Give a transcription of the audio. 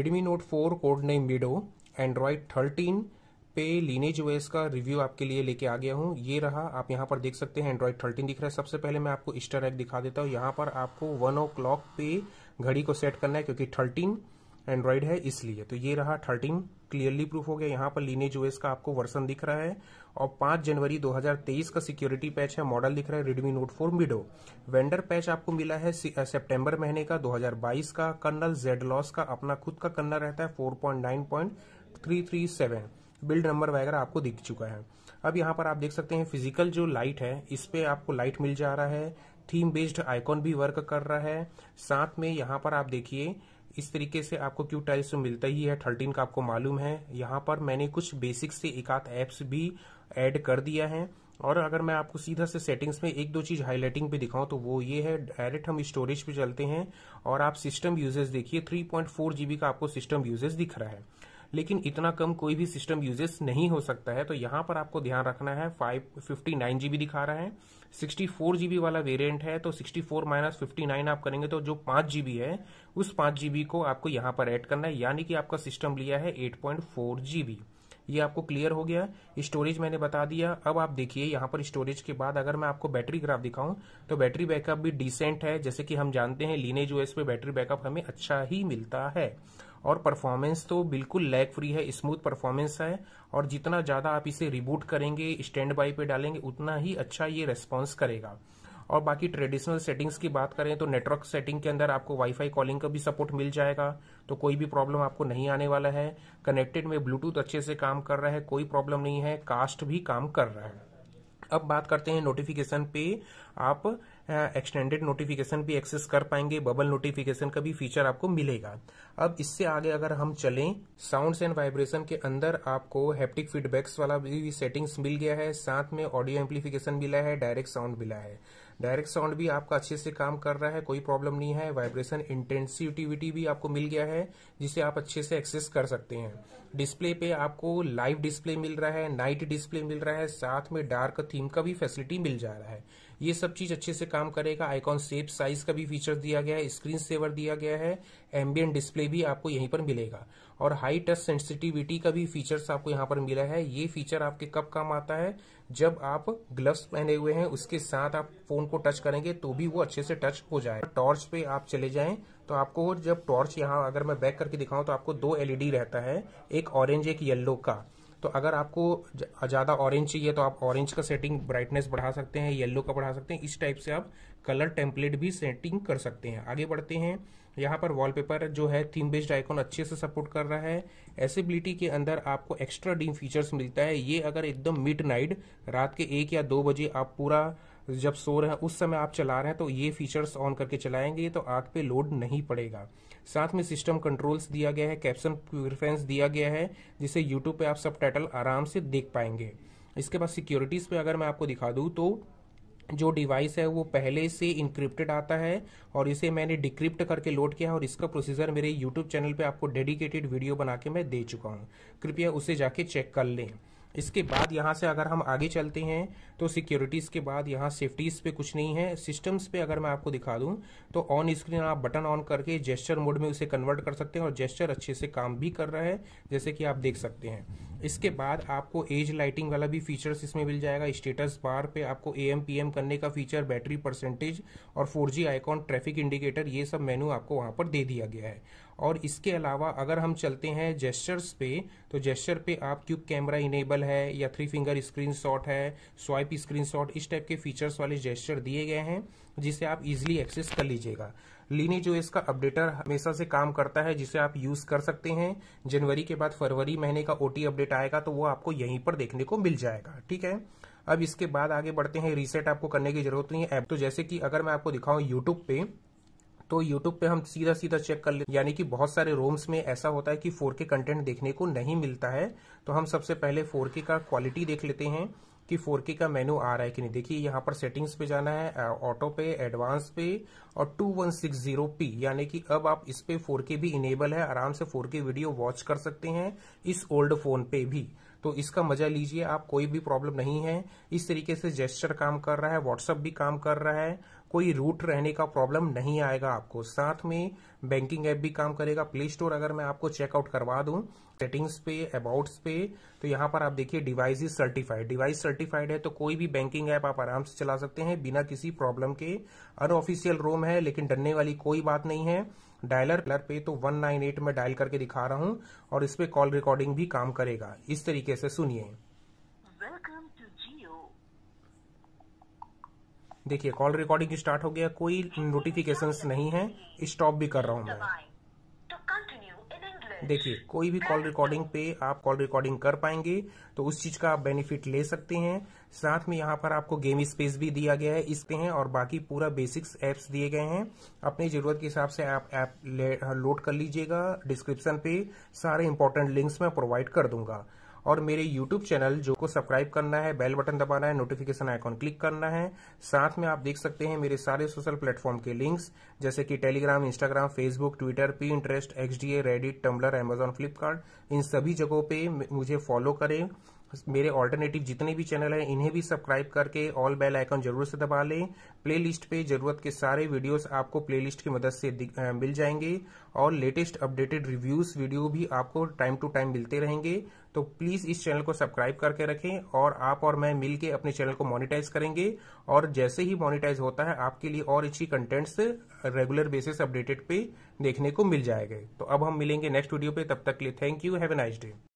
Redmi note four code name mido Android thirteen पे lineage OS का review आपके लिए लेके आ गया हूँ ये रहा आप यहाँ पर देख सकते हैं एंड्रॉयड थर्टीन दिख रहा है सबसे पहले मैं आपको स्टर एग दिखा देता हूँ यहाँ पर आपको वन ओ क्लॉक पे घड़ी को सेट करना है क्योंकि थर्टीन एंड्रॉयड है इसलिए तो ये रहा थर्टीन क्लियरली प्रूफ हो गया यहाँ पर लीनेज ओएस का आपको वर्सन दिख रहा है और 5 जनवरी 2023 का सिक्योरिटी पैच है मॉडल दिख रहा है Redmi note 4 mido vendor patch आपको मिला है सितंबर महीने का 2022 का कर्नल जेड लॉस का अपना खुद का कर्नल रहता है 4.9.337 बिल्ड नंबर वगैरह आपको दिख चुका है अब यहाँ पर आप देख सकते हैं फिजिकल जो लाइट है इस पे आपको लाइट मिल जा रहा है थीम बेस्ड आइकॉन भी वर्क कर रहा है साथ में यहाँ पर आप देखिए इस तरीके से आपको क्यू टाइल्स तो मिलता ही है थर्टीन का आपको मालूम है यहाँ पर मैंने कुछ बेसिक से एक आध भी ऐड कर दिया है और अगर मैं आपको सीधा से सेटिंग्स में एक दो चीज हाईलाइटिंग पे दिखाऊं तो वो ये है डायरेक्ट हम स्टोरेज पे चलते हैं और आप सिस्टम यूजेस देखिए 3.4 जीबी का आपको सिस्टम यूजेस दिख रहा है लेकिन इतना कम कोई भी सिस्टम यूजेस नहीं हो सकता है तो यहाँ पर आपको ध्यान रखना है फाइव फिफ्टी नाइन जीबी दिखा रहा है सिक्सटी फोर जीबी वाला वेरिएंट है तो sixty four minus fifty nine आप करेंगे तो जो पांच जीबी है उस पांच जीबी को आपको यहाँ पर एड करना है यानी कि आपका सिस्टम लिया है एट पॉइंट फोर जीबी ये आपको क्लियर हो गया स्टोरेज मैंने बता दिया अब आप देखिए यहाँ पर स्टोरेज के बाद अगर मैं आपको बैटरी ग्राफ दिखाऊं तो बैटरी बैकअप भी डिसेंट है जैसे कि हम जानते हैं लीने जो पे बैटरी बैकअप हमें अच्छा ही मिलता है और परफॉर्मेंस तो बिल्कुल लैग फ्री है स्मूथ परफॉर्मेंस है और जितना ज़्यादा आप इसे रिबूट करेंगे स्टैंड बाई पे डालेंगे उतना ही अच्छा ये रेस्पॉन्स करेगा और बाकी ट्रेडिशनल सेटिंग्स की बात करें तो नेटवर्क सेटिंग के अंदर आपको वाईफाई कॉलिंग का भी सपोर्ट मिल जाएगा तो कोई भी प्रॉब्लम आपको नहीं आने वाला है कनेक्टेड में ब्लूटूथ अच्छे से काम कर रहा है कोई प्रॉब्लम नहीं है कास्ट भी काम कर रहा है अब बात करते हैं नोटिफिकेशन पे आप एक्सटेंडेड नोटिफिकेशन भी एक्सेस कर पाएंगे बबल नोटिफिकेशन का भी फीचर आपको मिलेगा अब इससे आगे अगर हम चलें साउंड्स एंड वाइब्रेशन के अंदर आपको हैप्टिक फीडबैक्स वाला भी सेटिंग्स मिल गया है साथ में ऑडियो एम्पलीफिकेशन मिला है डायरेक्ट साउंड मिला है डायरेक्ट साउंड भी आपका अच्छे से काम कर रहा है कोई प्रॉब्लम नहीं है वाइब्रेशन इंटेंसिटिविटी भी आपको मिल गया है जिसे आप अच्छे से एक्सेस कर सकते हैं डिस्प्ले पे आपको लाइव डिस्प्ले मिल रहा है नाइट डिस्प्ले मिल रहा है साथ में डार्क थीम का भी फैसिलिटी मिल जा रहा है ये सब चीज अच्छे से काम करेगा आइकॉन सेप साइज का भी फीचर दिया गया है स्क्रीन सेवर दिया गया है एम्बियन डिस्प्ले भी आपको यहीं पर मिलेगा और हाई टच सेंसिटिविटी का भी फीचर्स आपको यहाँ पर मिला है ये फीचर आपके कब काम आता है जब आप ग्लव्स पहने हुए हैं उसके साथ आप फोन को टच करेंगे तो भी वो अच्छे से टच हो जाए टॉर्च पे आप चले जाएं तो आपको जब टॉर्च यहाँ अगर मैं बैक करके दिखाऊं तो आपको दो एलईडी रहता है एक ऑरेंज एक येल्लो का तो अगर आपको ज़्यादा ऑरेंज चाहिए तो आप ऑरेंज का सेटिंग ब्राइटनेस बढ़ा सकते हैं येलो का बढ़ा सकते हैं इस टाइप से आप कलर टेम्पलेट भी सेटिंग कर सकते हैं आगे बढ़ते हैं यहाँ पर वॉलपेपर जो है थीम बेस्ड आइकॉन अच्छे से सपोर्ट कर रहा है एसेबिलिटी के अंदर आपको एक्स्ट्रा डीम फीचर्स मिलता है ये अगर एकदम मिड रात के एक या दो बजे आप पूरा जब सो रहे हैं उस समय आप चला रहे हैं तो ये फीचर्स ऑन करके चलाएंगे तो आंख पे लोड नहीं पड़ेगा साथ में सिस्टम कंट्रोल्स दिया गया है कैप्शन प्रिफ्रेंस दिया गया है जिसे यूट्यूब पे आप सब आराम से देख पाएंगे इसके बाद सिक्योरिटीज़ पे अगर मैं आपको दिखा दूँ तो जो डिवाइस है वो पहले से इंक्रिप्टेड आता है और इसे मैंने डिक्रिप्ट करके लोड किया है और इसका प्रोसीजर मेरे यूट्यूब चैनल पे आपको डेडिकेटेड वीडियो बना के मैं दे चुका हूँ कृपया उसे जाके चेक कर लें इसके बाद यहाँ से अगर हम आगे चलते हैं तो सिक्योरिटीज़ के बाद यहाँ सेफ्टीज़ पे कुछ नहीं है सिस्टम्स पे अगर मैं आपको दिखा दूँ तो ऑन स्क्रीन आप बटन ऑन करके जेस्चर मोड में उसे कन्वर्ट कर सकते हैं और जेस्चर अच्छे से काम भी कर रहा है जैसे कि आप देख सकते हैं इसके बाद आपको एज लाइटिंग वाला भी फीचर्स इसमें मिल जाएगा स्टेटस बार पे आपको ए एम पी एम करने का फीचर बैटरी परसेंटेज और four G icon traffic indicator ये सब मेनू आपको वहाँ पर दे दिया गया है और इसके अलावा अगर हम चलते हैं जेस्चर्स पे तो जेस्चर पे आप क्यूब कैमरा इनेबल है या थ्री फिंगर स्क्रीन शॉट है स्वाइप स्क्रीन शॉट इस टाइप के फीचर्स वाले जेस्चर दिए गए हैं जिसे आप इजिली एक्सेस कर लीजिएगा लीने जो इसका अपडेटर हमेशा से काम करता है जिसे आप यूज कर सकते हैं जनवरी के बाद फरवरी महीने का ओटी अपडेट आएगा तो वो आपको यहीं पर देखने को मिल जाएगा ठीक है अब इसके बाद आगे बढ़ते हैं रीसेट आपको करने की जरूरत नहीं है ऐप तो जैसे कि अगर मैं आपको दिखाऊं यूट्यूब पे तो यूट्यूब पे हम सीधा सीधा चेक कर ले यानी कि बहुत सारे रोम्स में ऐसा होता है कि 4K कंटेंट देखने को नहीं मिलता है तो हम सबसे पहले 4K का क्वालिटी देख लेते हैं कि 4K का मेनू आ रहा है कि नहीं देखिए यहाँ पर सेटिंग्स पे जाना है ऑटो पे एडवांस पे और 2160p यानी कि अब आप इस पे 4K भी इनेबल है आराम से 4K वीडियो वॉच कर सकते हैं इस ओल्ड फोन पे भी तो इसका मजा लीजिए आप कोई भी प्रॉब्लम नहीं है इस तरीके से जेस्चर काम कर रहा है व्हाट्सअप भी काम कर रहा है कोई रूट रहने का प्रॉब्लम नहीं आएगा आपको साथ में बैंकिंग ऐप भी काम करेगा प्ले स्टोर अगर मैं आपको चेकआउट करवा दूं सेटिंग्स पे अबाउट्स पे तो यहाँ पर आप देखिए device is certified device certified है तो कोई भी बैंकिंग ऐप आप आराम से चला सकते हैं बिना किसी प्रॉब्लम के अनऑफिशियल रोम है लेकिन डरने वाली कोई बात नहीं है डायलर पे तो 198 में डायल करके दिखा रहा हूं और इस पे कॉल रिकॉर्डिंग भी काम करेगा इस तरीके से सुनिए देखिए कॉल रिकॉर्डिंग स्टार्ट हो गया कोई नोटिफिकेशंस नहीं है स्टॉप भी कर रहा हूँ मैं देखिए कोई भी कॉल रिकॉर्डिंग पे आप कॉल रिकॉर्डिंग कर पाएंगे तो उस चीज का आप बेनिफिट ले सकते हैं साथ में यहाँ पर आपको गेम स्पेस भी दिया गया है इसके हैं और बाकी पूरा बेसिक्स एप्स दिए गए हैं अपनी जरूरत के हिसाब से आप ऐप लोड कर लीजिएगा डिस्क्रिप्शन पे सारे इंपॉर्टेंट लिंक्स मैं प्रोवाइड कर दूंगा और मेरे यूट्यूब चैनल जो को सब्सक्राइब करना है बेल बटन दबाना है नोटिफिकेशन आइकॉन क्लिक करना है साथ में आप देख सकते हैं मेरे सारे सोशल प्लेटफॉर्म के लिंक्स जैसे कि Telegram Instagram Facebook Twitter Pinterest XDA Reddit Tumblr Amazon Flipkart इन सभी जगहों पर मुझे फॉलो करें मेरे ऑल्टरनेटिव जितने भी चैनल हैं इन्हें भी सब्सक्राइब करके ऑल बेल आइकन जरूर से दबा लें प्लेलिस्ट पे जरूरत के सारे वीडियोस आपको प्लेलिस्ट की मदद से मिल जाएंगे और लेटेस्ट अपडेटेड रिव्यूज वीडियो भी आपको टाइम टू टाइम मिलते रहेंगे तो प्लीज इस चैनल को सब्सक्राइब करके रखें और आप और मैं मिलकर अपने चैनल को मोनिटाइज करेंगे और जैसे ही मोनिटाइज होता है आपके लिए और अच्छी कंटेंट्स रेगुलर बेसिस अपडेटेड पे देखने को मिल जाएंगे तो अब हम मिलेंगे नेक्स्ट वीडियो पे तब तक के लिए thank you have a nice day